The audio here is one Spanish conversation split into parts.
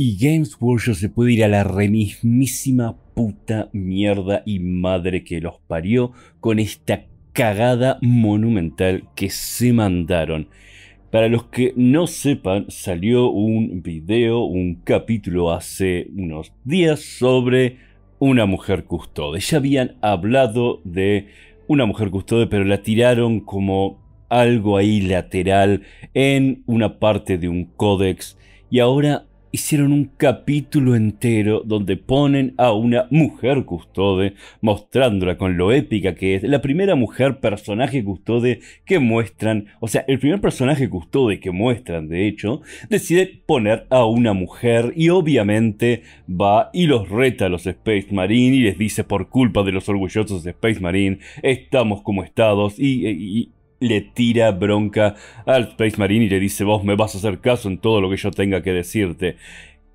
Y Games Workshop se puede ir a la remismísima puta mierda y madre que los parió con esta cagada monumental que se mandaron. Para los que no sepan, salió un video, un capítulo hace unos días sobre una mujer custode. Ya habían hablado de una mujer custode, pero la tiraron como algo ahí lateral en una parte de un códex. Y ahora hicieron un capítulo entero donde ponen a una mujer custode, mostrándola con lo épica que es, la primera mujer personaje custode que muestran, o sea, el primer personaje custode que muestran, de hecho, decide poner a una mujer y obviamente va y los reta a los Space Marine y les dice por culpa de los orgullosos Space Marine, estamos como estados y, y, le tira bronca al Space Marine y le dice, vos me vas a hacer caso en todo lo que yo tenga que decirte.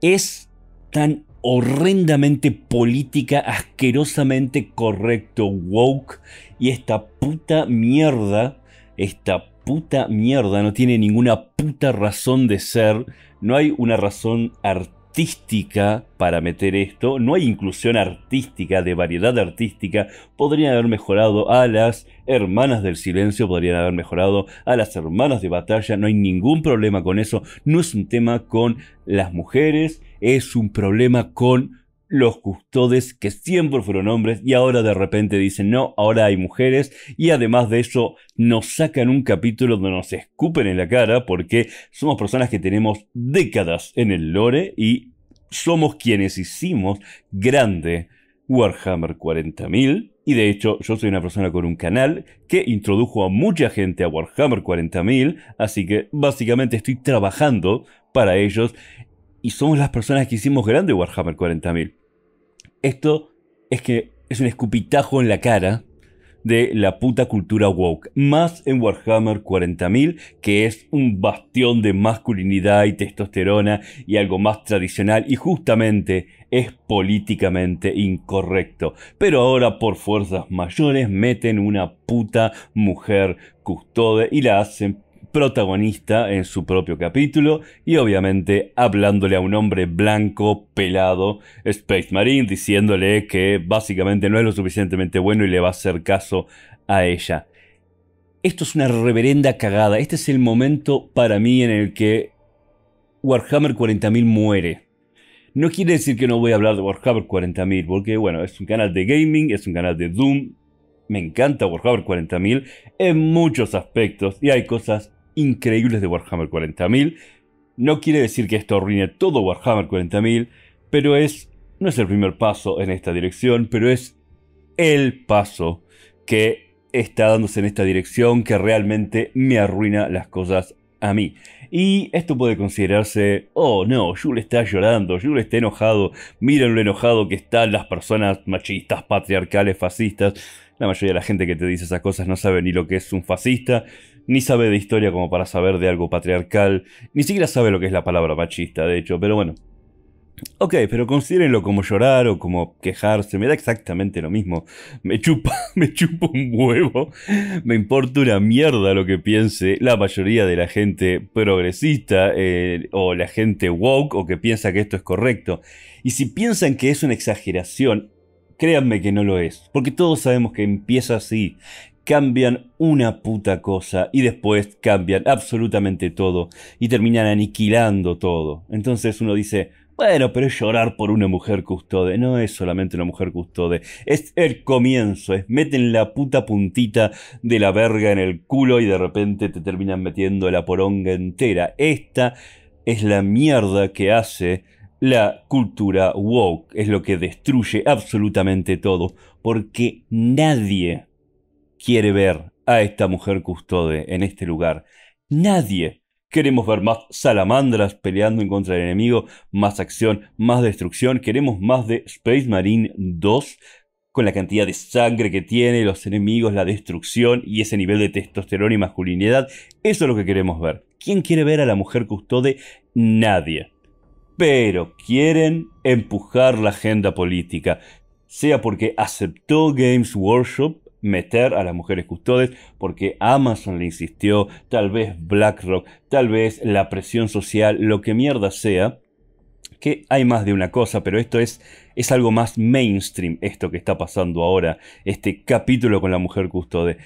Es tan horrendamente política, asquerosamente correcto, woke, y esta puta mierda, esta puta mierda no tiene ninguna puta razón de ser, no hay una razón artística artística para meter esto, no hay inclusión artística, de variedad artística, podrían haber mejorado a las hermanas del silencio, podrían haber mejorado a las hermanas de batalla, no hay ningún problema con eso, no es un tema con las mujeres, es un problema con los custodes, que siempre fueron hombres, y ahora de repente dicen, no, ahora hay mujeres, y además de eso nos sacan un capítulo donde nos escupen en la cara, porque somos personas que tenemos décadas en el lore y somos quienes hicimos grande Warhammer 40.000. Y de hecho, yo soy una persona con un canal que introdujo a mucha gente a Warhammer 40.000, así que básicamente estoy trabajando para ellos y somos las personas que hicimos grande Warhammer 40.000. Esto es que es un escupitajo en la cara de la puta cultura woke, más en Warhammer 40.000, que es un bastión de masculinidad y testosterona y algo más tradicional y justamente es políticamente incorrecto. Pero ahora por fuerzas mayores meten una puta mujer custode y la hacen protagonista en su propio capítulo y obviamente hablándole a un hombre blanco, pelado, Space Marine, diciéndole que básicamente no es lo suficientemente bueno y le va a hacer caso a ella. Esto es una reverenda cagada. Este es el momento para mí en el que Warhammer 40.000 muere. No quiere decir que no voy a hablar de Warhammer 40.000, porque bueno, es un canal de gaming, es un canal de Doom, me encanta Warhammer 40.000 en muchos aspectos y hay cosas increíbles de Warhammer 40.000. No quiere decir que esto arruine todo Warhammer 40.000, pero es, no es el primer paso en esta dirección, pero es el paso que está dándose en esta dirección que realmente me arruina las cosas a mí. Y esto puede considerarse, oh no, Jules está llorando, Jules está enojado, miren lo enojado que están las personas machistas, patriarcales, fascistas. La mayoría de la gente que te dice esas cosas no sabe ni lo que es un fascista, ni sabe de historia como para saber de algo patriarcal, ni siquiera sabe lo que es la palabra machista, de hecho, pero bueno. Ok, pero considérenlo como llorar o como quejarse, me da exactamente lo mismo. Me chupa, me chupa un huevo, me importa una mierda lo que piense la mayoría de la gente progresista eh, o la gente woke o que piensa que esto es correcto. Y si piensan que es una exageración, créanme que no lo es, porque todos sabemos que empieza así cambian una puta cosa y después cambian absolutamente todo y terminan aniquilando todo. Entonces uno dice, bueno, pero es llorar por una mujer custode. No es solamente una mujer custode. Es el comienzo. Es meten la puta puntita de la verga en el culo y de repente te terminan metiendo la poronga entera. Esta es la mierda que hace la cultura woke. Es lo que destruye absolutamente todo. Porque nadie quiere ver a esta mujer custode en este lugar. Nadie. Queremos ver más salamandras peleando en contra del enemigo, más acción, más destrucción. Queremos más de Space Marine 2 con la cantidad de sangre que tiene, los enemigos, la destrucción y ese nivel de testosterona y masculinidad. Eso es lo que queremos ver. ¿Quién quiere ver a la mujer custode? Nadie. Pero quieren empujar la agenda política, sea porque aceptó Games Workshop meter a las mujeres custodes porque Amazon le insistió, tal vez BlackRock, tal vez la presión social, lo que mierda sea, que hay más de una cosa, pero esto es, es algo más mainstream, esto que está pasando ahora, este capítulo con la mujer custode.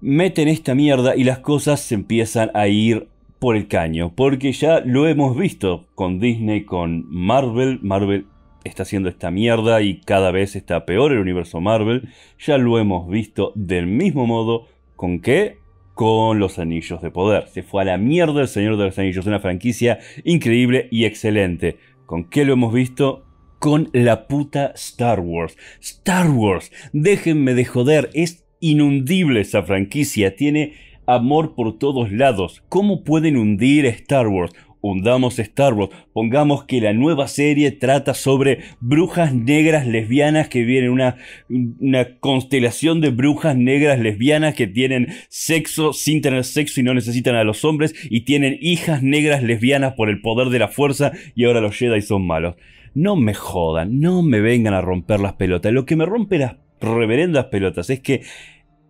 Meten esta mierda y las cosas se empiezan a ir por el caño, porque ya lo hemos visto con Disney, con Marvel, Marvel está haciendo esta mierda y cada vez está peor el universo Marvel. Ya lo hemos visto del mismo modo con qué? Con los Anillos de Poder. Se fue a la mierda el Señor de los Anillos, una franquicia increíble y excelente. ¿Con qué lo hemos visto? Con la puta Star Wars. Star Wars, déjenme de joder, es inundible esa franquicia, tiene amor por todos lados. ¿Cómo pueden hundir Star Wars? Hundamos Star Wars, pongamos que la nueva serie trata sobre brujas negras lesbianas que vienen una, una constelación de brujas negras lesbianas que tienen sexo sin tener sexo y no necesitan a los hombres y tienen hijas negras lesbianas por el poder de la fuerza y ahora los y son malos. No me jodan, no me vengan a romper las pelotas. Lo que me rompe las reverendas pelotas es que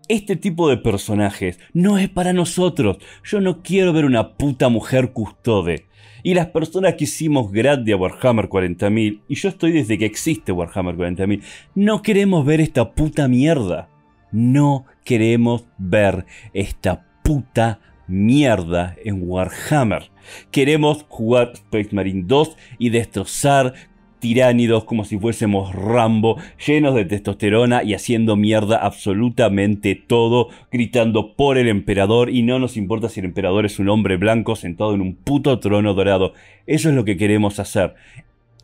este tipo de personajes no es para nosotros. Yo no quiero ver una puta mujer custode. Y las personas que hicimos grande a Warhammer 40.000, y yo estoy desde que existe Warhammer 40.000, no queremos ver esta puta mierda. No queremos ver esta puta mierda en Warhammer. Queremos jugar Space Marine 2 y destrozar tiránidos como si fuésemos Rambo, llenos de testosterona y haciendo mierda absolutamente todo, gritando por el emperador y no nos importa si el emperador es un hombre blanco sentado en un puto trono dorado. Eso es lo que queremos hacer.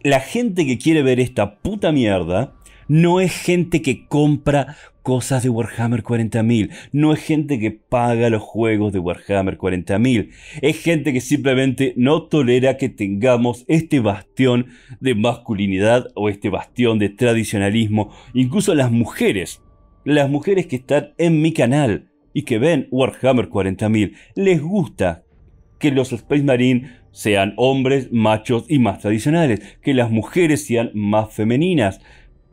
La gente que quiere ver esta puta mierda no es gente que compra cosas de Warhammer 40.000. No es gente que paga los juegos de Warhammer 40.000. Es gente que simplemente no tolera que tengamos este bastión de masculinidad o este bastión de tradicionalismo. Incluso las mujeres. Las mujeres que están en mi canal y que ven Warhammer 40.000. Les gusta que los Space Marine sean hombres, machos y más tradicionales. Que las mujeres sean más femeninas.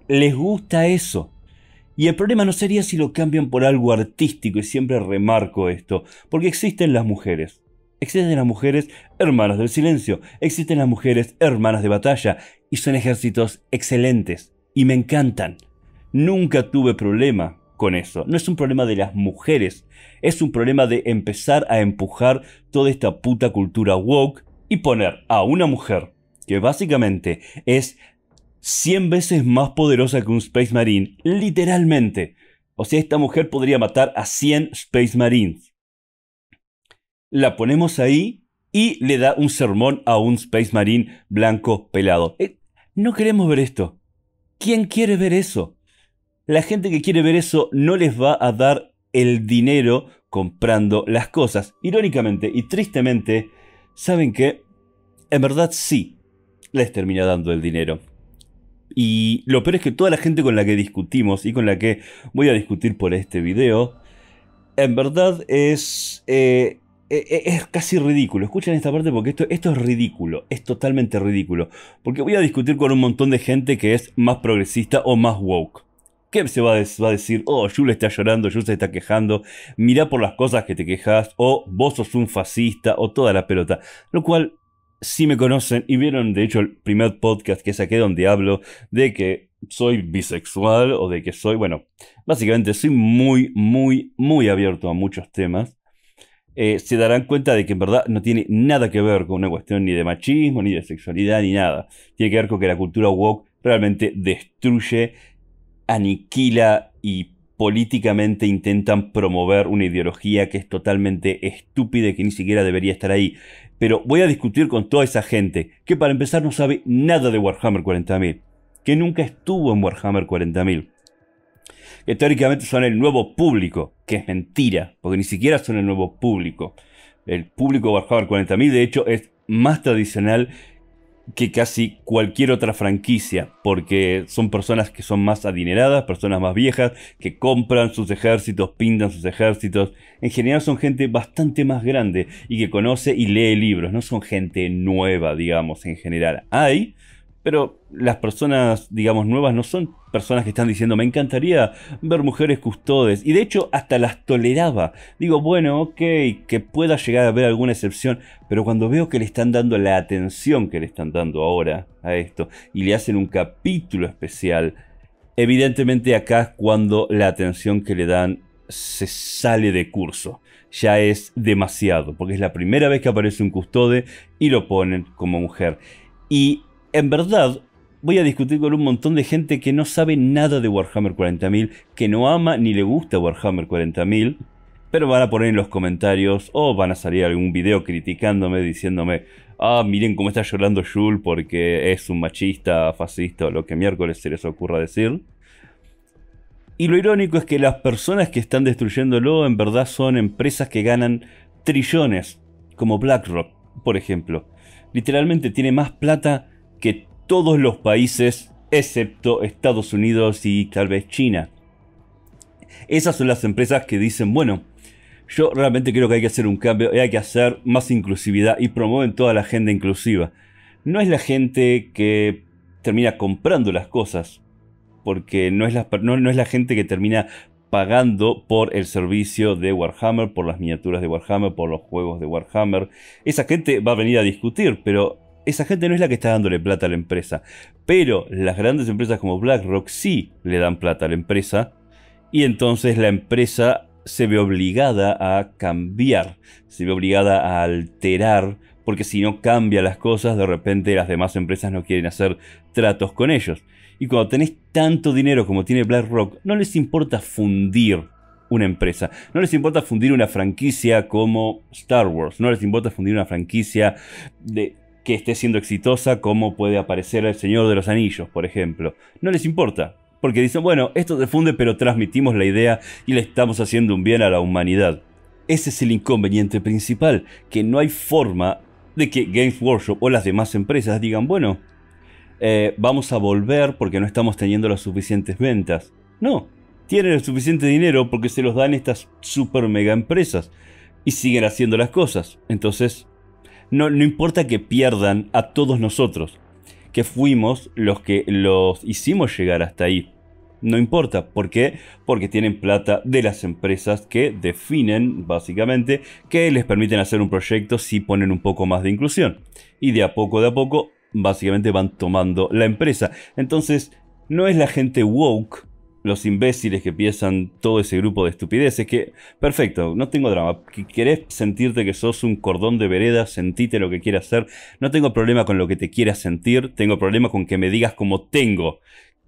Les gusta eso y el problema no sería si lo cambian por algo artístico, y siempre remarco esto, porque existen las mujeres. Existen las mujeres hermanas del silencio, existen las mujeres hermanas de batalla, y son ejércitos excelentes, y me encantan. Nunca tuve problema con eso. No es un problema de las mujeres, es un problema de empezar a empujar toda esta puta cultura woke y poner a una mujer, que básicamente es 100 veces más poderosa que un Space Marine, literalmente. O sea, esta mujer podría matar a 100 Space Marines. La ponemos ahí y le da un sermón a un Space Marine blanco pelado. Eh, no queremos ver esto. ¿Quién quiere ver eso? La gente que quiere ver eso no les va a dar el dinero comprando las cosas. Irónicamente y tristemente, ¿saben que En verdad sí, les termina dando el dinero. Y lo peor es que toda la gente con la que discutimos y con la que voy a discutir por este video, en verdad es, eh, eh, eh, es casi ridículo. Escuchen esta parte porque esto, esto es ridículo, es totalmente ridículo. Porque voy a discutir con un montón de gente que es más progresista o más woke. Que se va a, va a decir? Oh, Jules está llorando, Jules se está quejando, mirá por las cosas que te quejas, o vos sos un fascista, o toda la pelota. Lo cual si me conocen y vieron, de hecho, el primer podcast que saqué donde hablo de que soy bisexual o de que soy, bueno, básicamente soy muy, muy, muy abierto a muchos temas, eh, se darán cuenta de que en verdad no tiene nada que ver con una cuestión ni de machismo, ni de sexualidad, ni nada. Tiene que ver con que la cultura woke realmente destruye, aniquila y políticamente intentan promover una ideología que es totalmente estúpida y que ni siquiera debería estar ahí. Pero voy a discutir con toda esa gente que para empezar no sabe nada de Warhammer 40.000, que nunca estuvo en Warhammer 40.000, que teóricamente son el nuevo público, que es mentira, porque ni siquiera son el nuevo público. El público de Warhammer 40.000 de hecho es más tradicional que casi cualquier otra franquicia, porque son personas que son más adineradas, personas más viejas, que compran sus ejércitos, pintan sus ejércitos. En general son gente bastante más grande y que conoce y lee libros, no son gente nueva, digamos, en general. Hay, pero las personas, digamos, nuevas no son personas que están diciendo, me encantaría ver mujeres custodes. Y de hecho, hasta las toleraba. Digo, bueno, ok, que pueda llegar a haber alguna excepción, pero cuando veo que le están dando la atención que le están dando ahora a esto, y le hacen un capítulo especial, evidentemente acá es cuando la atención que le dan se sale de curso. Ya es demasiado, porque es la primera vez que aparece un custode y lo ponen como mujer. Y en verdad, voy a discutir con un montón de gente que no sabe nada de Warhammer 40.000, que no ama ni le gusta Warhammer 40.000, pero van a poner en los comentarios o van a salir algún video criticándome, diciéndome, ah, miren cómo está llorando Jules porque es un machista, fascista o lo que miércoles se les ocurra decir. Y lo irónico es que las personas que están destruyéndolo en verdad son empresas que ganan trillones, como BlackRock, por ejemplo. Literalmente tiene más plata que todos los países excepto Estados Unidos y tal vez China. Esas son las empresas que dicen, bueno, yo realmente creo que hay que hacer un cambio, hay que hacer más inclusividad y promueven toda la agenda inclusiva. No es la gente que termina comprando las cosas, porque no es la, no es la gente que termina pagando por el servicio de Warhammer, por las miniaturas de Warhammer, por los juegos de Warhammer. Esa gente va a venir a discutir, pero esa gente no es la que está dándole plata a la empresa. Pero las grandes empresas como BlackRock sí le dan plata a la empresa. Y entonces la empresa se ve obligada a cambiar, se ve obligada a alterar, porque si no cambia las cosas, de repente las demás empresas no quieren hacer tratos con ellos. Y cuando tenés tanto dinero como tiene BlackRock, no les importa fundir una empresa. No les importa fundir una franquicia como Star Wars, no les importa fundir una franquicia de que esté siendo exitosa, como puede aparecer El Señor de los Anillos, por ejemplo. No les importa, porque dicen, bueno, esto se funde, pero transmitimos la idea y le estamos haciendo un bien a la humanidad. Ese es el inconveniente principal, que no hay forma de que Games Workshop o las demás empresas digan, bueno, eh, vamos a volver porque no estamos teniendo las suficientes ventas. No, tienen el suficiente dinero porque se los dan estas super mega empresas y siguen haciendo las cosas. Entonces, no, importa que pierdan a todos nosotros, que fuimos los que los hicimos llegar hasta ahí. No importa, ¿por qué? Porque tienen plata de las empresas que definen, básicamente, que les permiten hacer un proyecto si ponen un poco más de inclusión. Y de a poco, de a poco, básicamente van tomando la empresa. Entonces, no es la gente woke los imbéciles que piensan todo ese grupo de estupideces. Que, perfecto, no tengo drama. ¿Querés sentirte que sos un cordón de vereda? Sentite lo que quieras hacer. No tengo problema con lo que te quieras sentir. Tengo problema con que me digas cómo tengo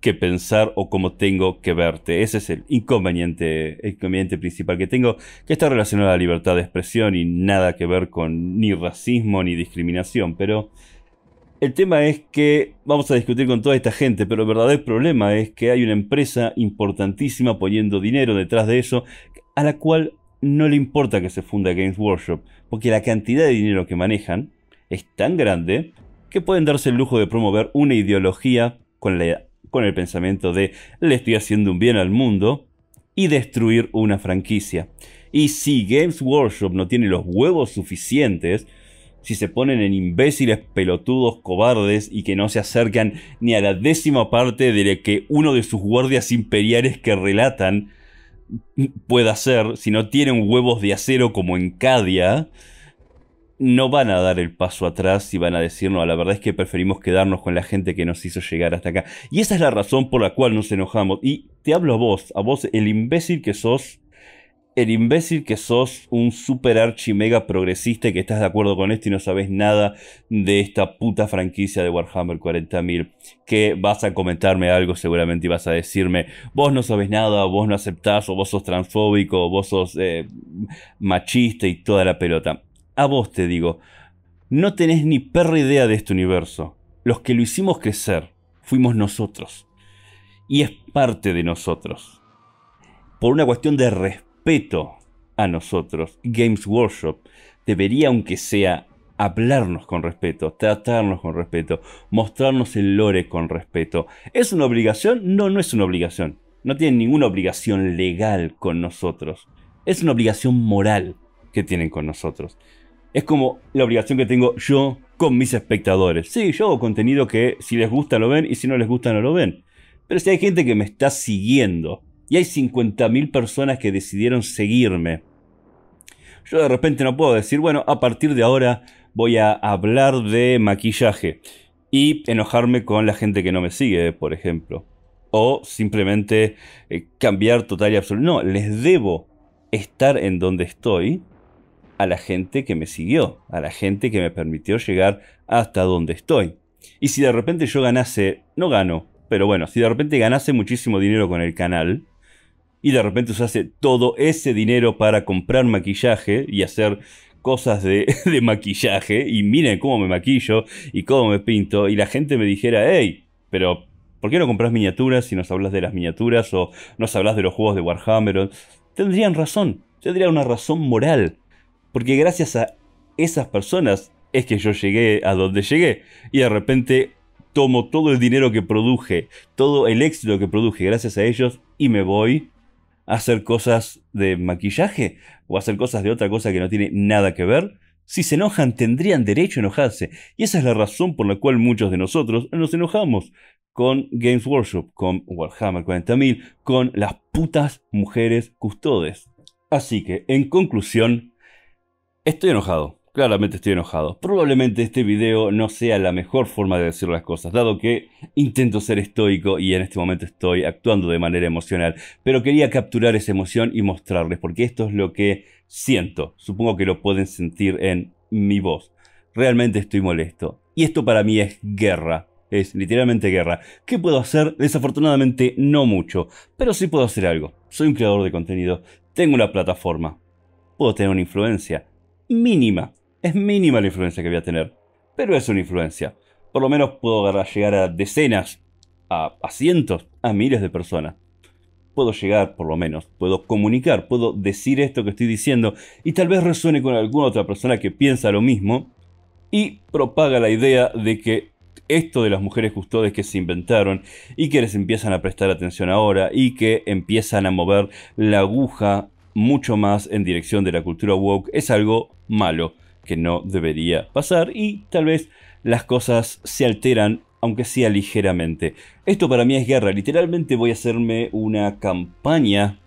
que pensar o cómo tengo que verte. Ese es el inconveniente, el inconveniente principal que tengo, que está relacionado a la libertad de expresión y nada que ver con ni racismo ni discriminación. Pero el tema es que vamos a discutir con toda esta gente, pero el verdadero problema es que hay una empresa importantísima poniendo dinero detrás de eso, a la cual no le importa que se funda Games Workshop, porque la cantidad de dinero que manejan es tan grande que pueden darse el lujo de promover una ideología con, con el pensamiento de le estoy haciendo un bien al mundo y destruir una franquicia. Y si Games Workshop no tiene los huevos suficientes, si se ponen en imbéciles, pelotudos, cobardes y que no se acercan ni a la décima parte de lo que uno de sus guardias imperiales que relatan pueda hacer, si no tienen huevos de acero como en Cadia, no van a dar el paso atrás y van a decir, no, la verdad es que preferimos quedarnos con la gente que nos hizo llegar hasta acá. Y esa es la razón por la cual nos enojamos. Y te hablo a vos, a vos, el imbécil que sos, el imbécil que sos un super archi mega progresista y que estás de acuerdo con esto y no sabes nada de esta puta franquicia de Warhammer 40.000, que vas a comentarme algo seguramente y vas a decirme, vos no sabes nada, vos no aceptás, o vos sos transfóbico, o vos sos eh, machista y toda la pelota. A vos te digo, no tenés ni perra idea de este universo. Los que lo hicimos crecer fuimos nosotros. Y es parte de nosotros. Por una cuestión de respeto respeto a nosotros, Games Workshop debería, aunque sea, hablarnos con respeto, tratarnos con respeto, mostrarnos el lore con respeto. ¿Es una obligación? No, no es una obligación. No tienen ninguna obligación legal con nosotros. Es una obligación moral que tienen con nosotros. Es como la obligación que tengo yo con mis espectadores. Sí, yo hago contenido que si les gusta lo ven y si no les gusta no lo ven. Pero si hay gente que me está siguiendo y hay 50.000 personas que decidieron seguirme. Yo de repente no puedo decir, bueno, a partir de ahora voy a hablar de maquillaje y enojarme con la gente que no me sigue, por ejemplo. O simplemente eh, cambiar total y absoluto. No, les debo estar en donde estoy a la gente que me siguió, a la gente que me permitió llegar hasta donde estoy. Y si de repente yo ganase, no gano, pero bueno, si de repente ganase muchísimo dinero con el canal, y de repente hace todo ese dinero para comprar maquillaje y hacer cosas de, maquillaje y miren cómo me maquillo y cómo me pinto y la gente me dijera, hey, pero ¿por qué no compras miniaturas si nos hablas de las miniaturas o nos hablas de los juegos de Warhammer? Tendrían razón, tendrían una razón moral, porque gracias a esas personas es que yo llegué a donde llegué y de repente tomo todo el dinero que produje, todo el éxito que produje gracias a ellos y me voy hacer cosas de maquillaje o hacer cosas de otra cosa que no tiene nada que ver? Si se enojan, tendrían derecho a enojarse. Y esa es la razón por la cual muchos de nosotros nos enojamos con Games Workshop, con Warhammer 40.000, con las putas mujeres custodes. Así que, en conclusión, estoy enojado. Claramente estoy enojado. Probablemente este video no sea la mejor forma de decir las cosas, dado que intento ser estoico y en este momento estoy actuando de manera emocional. Pero quería capturar esa emoción y mostrarles, porque esto es lo que siento. Supongo que lo pueden sentir en mi voz. Realmente estoy molesto. Y esto para mí es guerra. Es literalmente guerra. ¿Qué puedo hacer? Desafortunadamente no mucho, pero sí puedo hacer algo. Soy un creador de contenido, tengo una plataforma, puedo tener una influencia mínima, es mínima la influencia que voy a tener, pero es una influencia. Por lo menos puedo llegar a decenas, a, cientos, a miles de personas. Puedo llegar, por lo menos, puedo comunicar, puedo decir esto que estoy diciendo y tal vez resuene con alguna otra persona que piensa lo mismo y propaga la idea de que esto de las mujeres custodes que se inventaron y que les empiezan a prestar atención ahora y que empiezan a mover la aguja mucho más en dirección de la cultura woke es algo malo que no debería pasar y tal vez las cosas se alteran aunque sea ligeramente. Esto para mí es guerra, literalmente voy a hacerme una campaña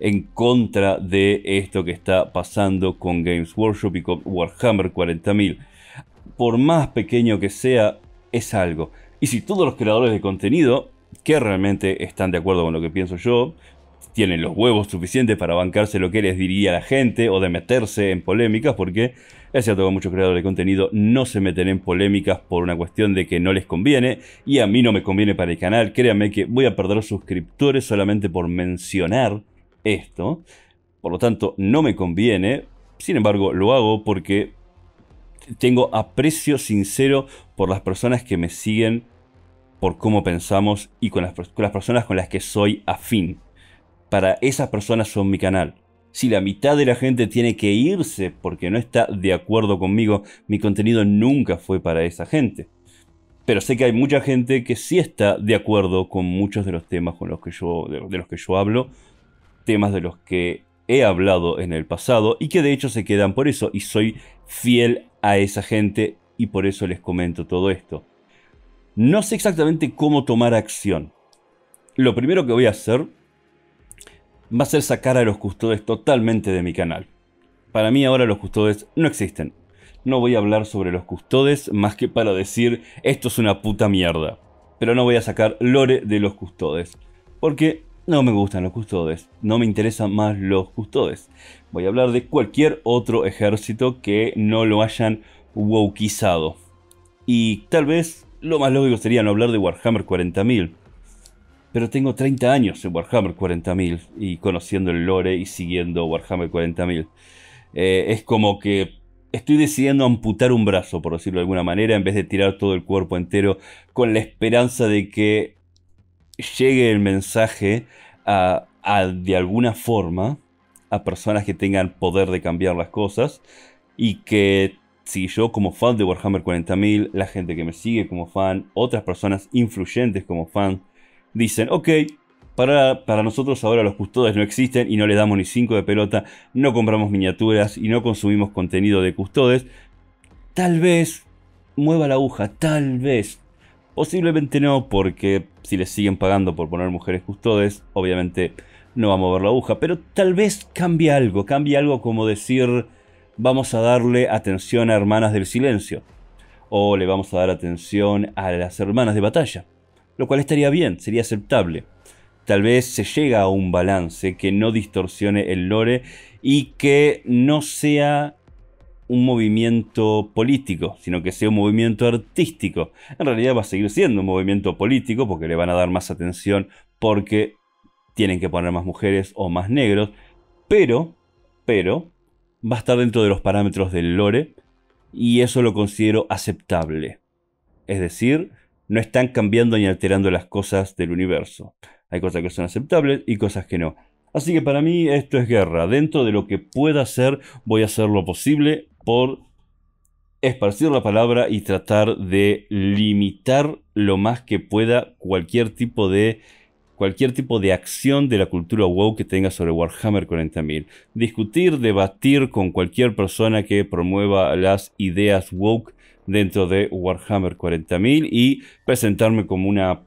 en contra de esto que está pasando con Games Workshop y con Warhammer 40.000. Por más pequeño que sea, es algo. Y si todos los creadores de contenido, que realmente están de acuerdo con lo que pienso yo, tienen los huevos suficientes para bancarse lo que les diría la gente o de meterse en polémicas, porque es cierto que muchos creadores de contenido no se meten en polémicas por una cuestión de que no les conviene y a mí no me conviene para el canal. Créanme que voy a perder suscriptores solamente por mencionar esto. Por lo tanto, no me conviene. Sin embargo, lo hago porque tengo aprecio sincero por las personas que me siguen, por cómo pensamos y con las, con las personas con las que soy afín. Para esas personas son mi canal si la mitad de la gente tiene que irse porque no está de acuerdo conmigo, mi contenido nunca fue para esa gente. Pero sé que hay mucha gente que sí está de acuerdo con muchos de los temas con los que yo, de los que yo hablo, temas de los que he hablado en el pasado y que de hecho se quedan por eso y soy fiel a esa gente y por eso les comento todo esto. No sé exactamente cómo tomar acción. Lo primero que voy a hacer va a ser sacar a los custodes totalmente de mi canal. Para mí ahora los custodes no existen. No voy a hablar sobre los custodes más que para decir esto es una puta mierda. Pero no voy a sacar lore de los custodes. Porque no me gustan los custodes. No me interesan más los custodes. Voy a hablar de cualquier otro ejército que no lo hayan wokizado. Y tal vez lo más lógico sería no hablar de Warhammer 40.000 pero tengo 30 años en Warhammer 40.000 y conociendo el lore y siguiendo Warhammer 40.000. Eh, es como que estoy decidiendo amputar un brazo, por decirlo de alguna manera, en vez de tirar todo el cuerpo entero, con la esperanza de que llegue el mensaje de alguna forma, a personas que tengan poder de cambiar las cosas y que si yo como fan de Warhammer 40.000, la gente que me sigue como fan, otras personas influyentes como fan, dicen, ok, para, nosotros ahora los custodes no existen y no le damos ni 5 de pelota, no compramos miniaturas y no consumimos contenido de custodes. Tal vez mueva la aguja, tal vez. Posiblemente no, porque si les siguen pagando por poner mujeres custodes, obviamente no va a mover la aguja, pero tal vez cambie algo, cambie algo como decir vamos a darle atención a hermanas del silencio o le vamos a dar atención a las hermanas de batalla lo cual estaría bien, sería aceptable. Tal vez se llega a un balance que no distorsione el lore y que no sea un movimiento político, sino que sea un movimiento artístico. En realidad va a seguir siendo un movimiento político porque le van a dar más atención porque tienen que poner más mujeres o más negros, pero, pero, va a estar dentro de los parámetros del lore y eso lo considero aceptable. Es decir, no están cambiando ni alterando las cosas del universo. Hay cosas que son aceptables y cosas que no. Así que para mí esto es guerra. Dentro de lo que pueda hacer, voy a hacer lo posible por esparcir la palabra y tratar de limitar lo más que pueda cualquier tipo de cualquier tipo de acción de la cultura woke que tenga sobre Warhammer 40.000. Discutir, debatir con cualquier persona que promueva las ideas woke dentro de Warhammer 40.000 y presentarme como una,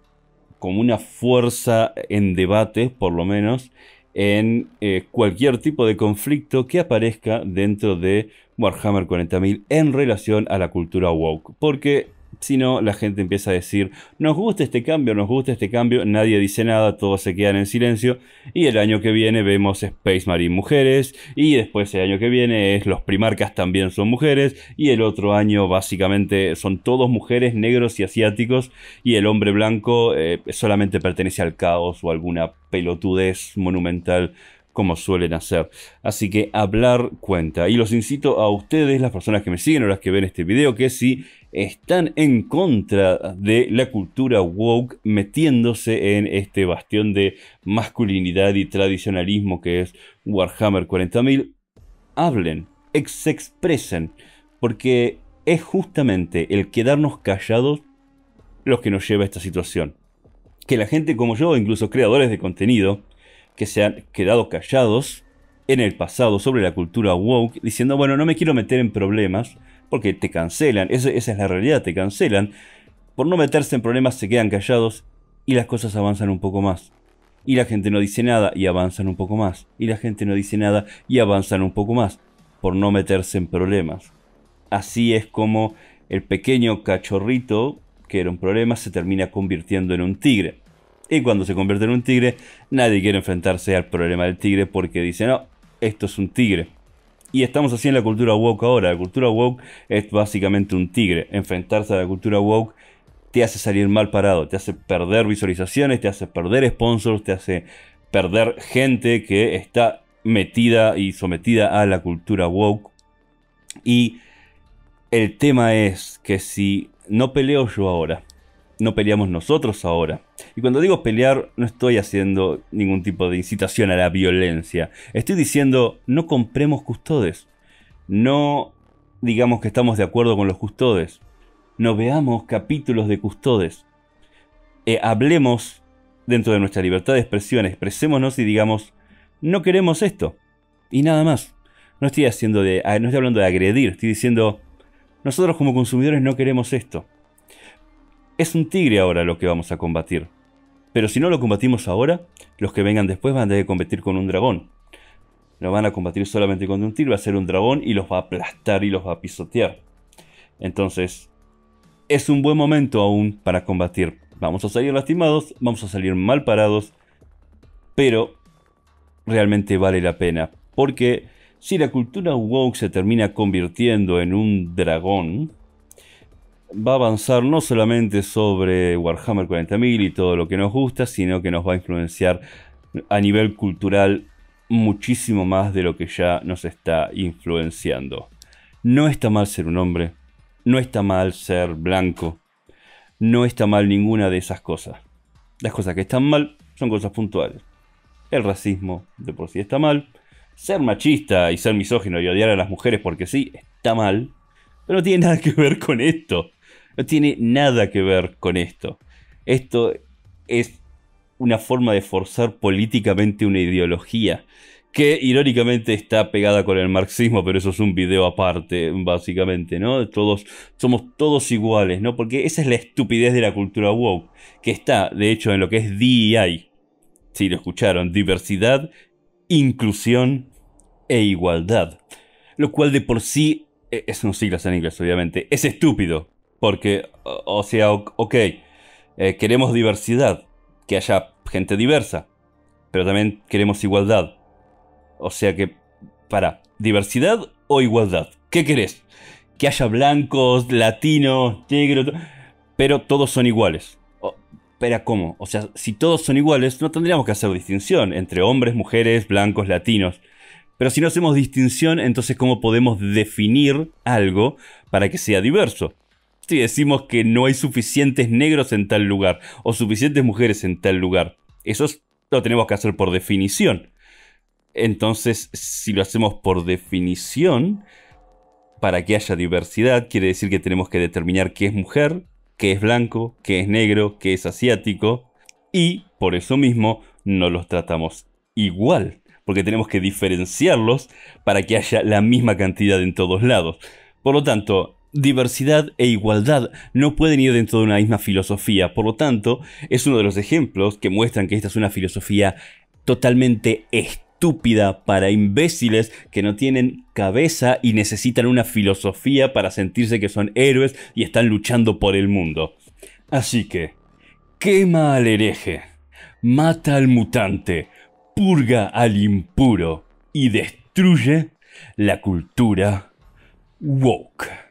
como una fuerza en debate, por lo menos, en eh, cualquier tipo de conflicto que aparezca dentro de Warhammer 40.000 en relación a la cultura woke. Porque sino la gente empieza a decir, nos gusta este cambio, nos gusta este cambio, nadie dice nada, todos se quedan en silencio, y el año que viene vemos Space Marine mujeres, y después el año que viene es los primarcas también son mujeres, y el otro año básicamente son todos mujeres, negros y asiáticos, y el hombre blanco eh, solamente pertenece al caos o alguna pelotudez monumental como suelen hacer. Así que hablar cuenta. Y los incito a ustedes, las personas que me siguen o las que ven este video, que si están en contra de la cultura woke metiéndose en este bastión de masculinidad y tradicionalismo que es Warhammer 40.000, hablen, se expresen, porque es justamente el quedarnos callados lo que nos lleva a esta situación. Que la gente como yo, incluso creadores de contenido, que se han quedado callados en el pasado sobre la cultura woke, diciendo, bueno, no me quiero meter en problemas, porque te cancelan, esa, es la realidad, te cancelan. Por no meterse en problemas se quedan callados y las cosas avanzan un poco más. Y la gente no dice nada y avanzan un poco más. Y la gente no dice nada y avanzan un poco más, por no meterse en problemas. Así es como el pequeño cachorrito, que era un problema, se termina convirtiendo en un tigre. Y cuando se convierte en un tigre, nadie quiere enfrentarse al problema del tigre porque dice, no, esto es un tigre. Y estamos así en la cultura woke ahora. La cultura woke es básicamente un tigre. Enfrentarse a la cultura woke te hace salir mal parado, te hace perder visualizaciones, te hace perder sponsors, te hace perder gente que está metida y sometida a la cultura woke. Y el tema es que si no peleo yo ahora, no peleamos nosotros ahora. Y cuando digo pelear, no estoy haciendo ningún tipo de incitación a la violencia. Estoy diciendo, no compremos custodes. No digamos que estamos de acuerdo con los custodes. No veamos capítulos de custodes. Eh, hablemos dentro de nuestra libertad de expresión, expresémonos y digamos, no queremos esto. Y nada más. No estoy, haciendo de, ah, no estoy hablando de agredir, estoy diciendo, nosotros como consumidores no queremos esto es un tigre ahora lo que vamos a combatir. Pero si no lo combatimos ahora, los que vengan después van a tener que competir con un dragón. Lo van a combatir solamente con un tigre, va a ser un dragón y los va a aplastar y los va a pisotear. Entonces, es un buen momento aún para combatir. Vamos a salir lastimados, vamos a salir mal parados, pero realmente vale la pena. Porque si la cultura woke se termina convirtiendo en un dragón, va a avanzar no solamente sobre Warhammer 40.000 y todo lo que nos gusta, sino que nos va a influenciar a nivel cultural muchísimo más de lo que ya nos está influenciando. No está mal ser un hombre, no está mal ser blanco, no está mal ninguna de esas cosas. Las cosas que están mal son cosas puntuales. El racismo de por sí está mal, ser machista y ser misógino y odiar a las mujeres porque sí está mal, pero no tiene nada que ver con esto. No tiene nada que ver con esto. Esto es una forma de forzar políticamente una ideología que irónicamente está pegada con el marxismo, pero eso es un video aparte, básicamente, ¿no? Todos somos todos iguales, ¿no? Porque esa es la estupidez de la cultura woke, que está, de hecho, en lo que es DEI. Si lo escucharon, diversidad, inclusión e igualdad. Lo cual de por sí eh, es un siglas en inglés, obviamente. Es estúpido, porque, o sea, ok, eh, queremos diversidad, que haya gente diversa, pero también queremos igualdad. O sea que, para, diversidad o igualdad, ¿qué querés? Que haya blancos, latinos, negros, pero todos son iguales. pero ¿cómo? O sea, si todos son iguales, no tendríamos que hacer distinción entre hombres, mujeres, blancos, latinos. Pero si no hacemos distinción, entonces ¿cómo podemos definir algo para que sea diverso? si decimos que no hay suficientes negros en tal lugar o suficientes mujeres en tal lugar? Eso lo tenemos que hacer por definición. Entonces, si lo hacemos por definición, para que haya diversidad, quiere decir que tenemos que determinar qué es mujer, qué es blanco, qué es negro, qué es asiático, y por eso mismo no los tratamos igual, porque tenemos que diferenciarlos para que haya la misma cantidad en todos lados. Por lo tanto, diversidad e igualdad no pueden ir dentro de una misma filosofía. Por lo tanto, es uno de los ejemplos que muestran que esta es una filosofía totalmente estúpida para imbéciles que no tienen cabeza y necesitan una filosofía para sentirse que son héroes y están luchando por el mundo. Así que, quema al hereje, mata al mutante, purga al impuro y destruye la cultura woke.